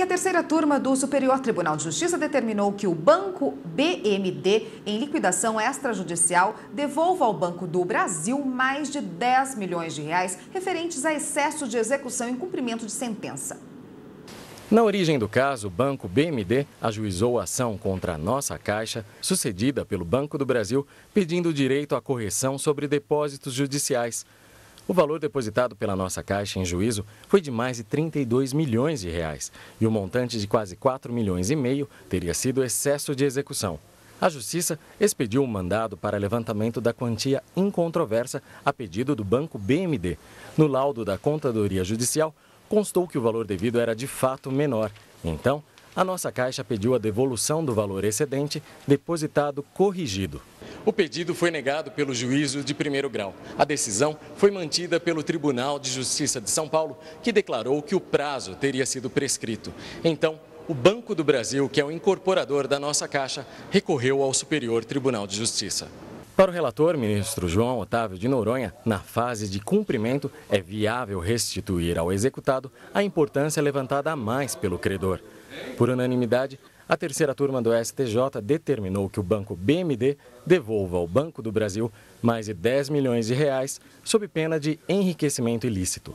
E a terceira turma do Superior Tribunal de Justiça determinou que o Banco BMD, em liquidação extrajudicial, devolva ao Banco do Brasil mais de 10 milhões de reais referentes a excesso de execução e cumprimento de sentença. Na origem do caso, o Banco BMD ajuizou a ação contra a nossa Caixa, sucedida pelo Banco do Brasil, pedindo direito à correção sobre depósitos judiciais. O valor depositado pela nossa Caixa em juízo foi de mais de 32 milhões de reais e o montante de quase 4 milhões e meio teria sido excesso de execução. A Justiça expediu um mandado para levantamento da quantia incontroversa a pedido do Banco BMD. No laudo da Contadoria Judicial, constou que o valor devido era de fato menor. Então, a nossa Caixa pediu a devolução do valor excedente depositado corrigido. O pedido foi negado pelo juízo de primeiro grau. A decisão foi mantida pelo Tribunal de Justiça de São Paulo, que declarou que o prazo teria sido prescrito. Então, o Banco do Brasil, que é o incorporador da nossa Caixa, recorreu ao Superior Tribunal de Justiça. Para o relator, ministro João Otávio de Noronha, na fase de cumprimento, é viável restituir ao executado a importância levantada a mais pelo credor. Por unanimidade, a terceira turma do STJ determinou que o banco BMD devolva ao Banco do Brasil mais de 10 milhões de reais sob pena de enriquecimento ilícito.